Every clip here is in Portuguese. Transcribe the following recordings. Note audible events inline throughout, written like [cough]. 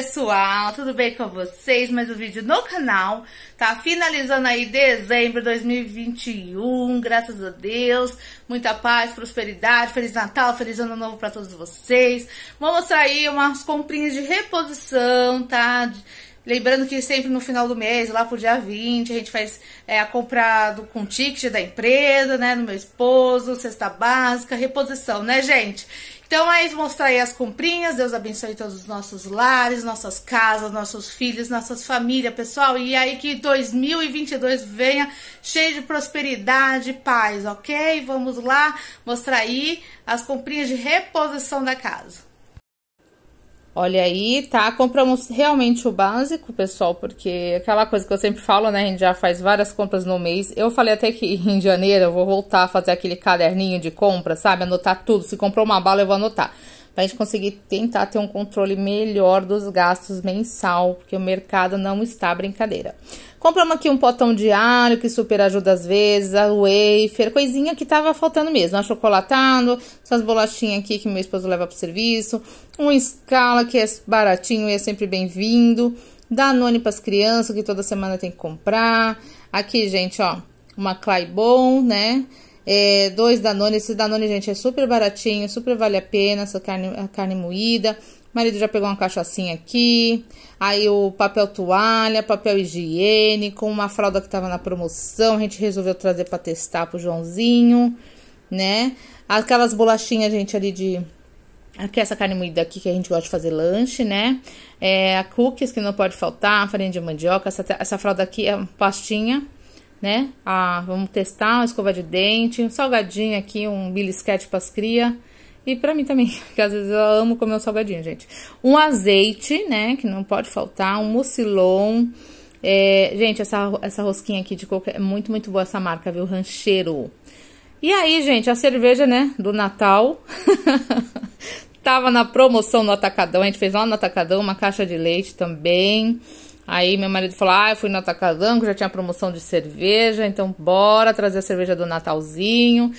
pessoal, tudo bem com vocês? Mais um vídeo no canal, tá? Finalizando aí dezembro de 2021, graças a Deus, muita paz, prosperidade, Feliz Natal, Feliz Ano Novo para todos vocês. Vou mostrar aí umas comprinhas de reposição, tá? Lembrando que sempre no final do mês, lá pro dia 20, a gente faz é, a compra do, com ticket da empresa, né? Do meu esposo, cesta básica, reposição, né, gente? Então aí mostrar aí as comprinhas, Deus abençoe todos os nossos lares, nossas casas, nossos filhos, nossas famílias, pessoal. E aí que 2022 venha cheio de prosperidade e paz, ok? Vamos lá mostrar aí as comprinhas de reposição da casa. Olha aí, tá? Compramos realmente o básico, pessoal, porque aquela coisa que eu sempre falo, né? A gente já faz várias compras no mês. Eu falei até que [laughs] em janeiro eu vou voltar a fazer aquele caderninho de compra, sabe? Anotar tudo. Se comprou uma bala, eu vou anotar para a gente conseguir tentar ter um controle melhor dos gastos mensal, porque o mercado não está brincadeira. Compramos aqui um potão diário que super ajuda às vezes, a wafer, coisinha que tava faltando mesmo, achocolatado, essas bolachinhas aqui que meu esposo leva pro serviço, um escala que é baratinho e é sempre bem-vindo, Danone para as crianças, que toda semana tem que comprar. Aqui, gente, ó, uma Claybon, né? é, dois Danone. Esse Danone, gente, é super baratinho, super vale a pena, essa carne, a carne moída. O marido já pegou uma cachaçinha aqui, aí o papel toalha, papel higiênico, uma fralda que tava na promoção, a gente resolveu trazer para testar pro Joãozinho, né? Aquelas bolachinhas, gente, ali de Aqui essa carne moída aqui que a gente gosta de fazer lanche, né? É, a cookies que não pode faltar, farinha de mandioca, essa, essa fralda aqui é pastinha, né? Ah, vamos testar uma escova de dente, um salgadinho aqui, um para as cria. E para mim também, [laughs] que às vezes eu amo comer um salgadinho, gente. Um azeite, né? Que não pode faltar, um mucilon. É, gente, essa, essa rosquinha aqui de coco é muito, muito boa essa marca, viu? Rancheiro. E aí, gente, a cerveja, né? Do Natal. [laughs] Tava na promoção no Atacadão. A gente fez lá no Atacadão uma caixa de leite também. Aí meu marido falou: Ah, eu fui no Atacadão, que já tinha promoção de cerveja, então bora trazer a cerveja do Natalzinho.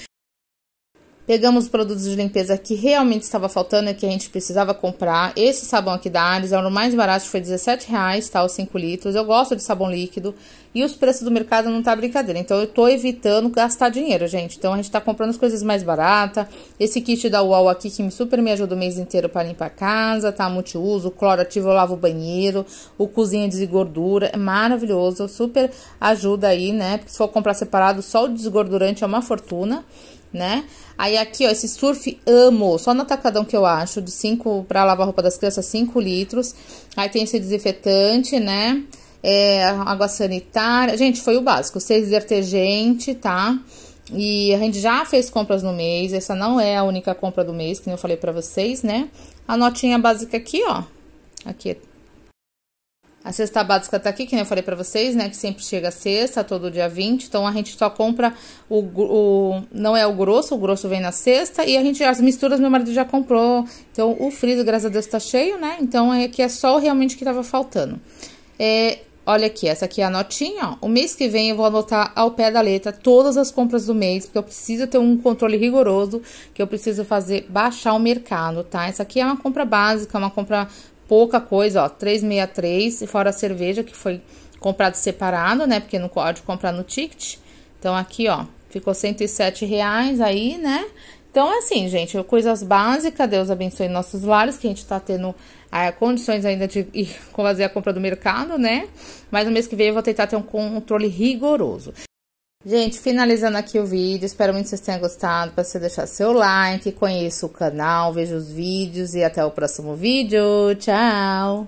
Pegamos produtos de limpeza que realmente estava faltando e que a gente precisava comprar. Esse sabão aqui da Ares era é o mais barato, foi R$17,00, tá? Os 5 litros. Eu gosto de sabão líquido e os preços do mercado não tá brincadeira. Então, eu tô evitando gastar dinheiro, gente. Então, a gente tá comprando as coisas mais baratas. Esse kit da UOL aqui que super me ajuda o mês inteiro para limpar a casa, tá? Multiuso, o cloro ativo eu lavo o banheiro, o cozinha é desgordura. É maravilhoso, super ajuda aí, né? Porque se for comprar separado, só o desgordurante é uma fortuna né? Aí aqui, ó, esse surf amo, só no atacadão que eu acho, de 5 para lavar a roupa das crianças, 5 litros. Aí tem esse desinfetante, né? É, água sanitária. Gente, foi o básico, seis detergente, tá? E a gente já fez compras no mês, essa não é a única compra do mês, que eu falei para vocês, né? A notinha básica aqui, ó. Aqui é a cesta básica tá aqui, que nem eu falei para vocês, né? Que sempre chega sexta, todo dia 20. Então, a gente só compra o, o, Não é o grosso, o grosso vem na sexta. E a gente, as misturas, meu marido já comprou. Então, o frio, graças a Deus, tá cheio, né? Então, é que é só realmente que tava faltando. É, olha aqui, essa aqui é a notinha, ó. O mês que vem eu vou anotar ao pé da letra todas as compras do mês, porque eu preciso ter um controle rigoroso, que eu preciso fazer baixar o mercado, tá? Essa aqui é uma compra básica, uma compra pouca coisa, ó, 363, e fora a cerveja que foi comprado separado, né? Porque não pode comprar no ticket. Então aqui, ó, ficou 107 reais aí, né? Então, é assim, gente, coisas básicas, Deus abençoe nossos lares, que a gente tá tendo ah, condições ainda de ir [laughs] fazer a compra do mercado, né? Mas no mês que vem eu vou tentar ter um controle rigoroso. Gente, finalizando aqui o vídeo, espero muito que vocês tenham gostado. Para você deixar seu like, conheça o canal, veja os vídeos e até o próximo vídeo. Tchau!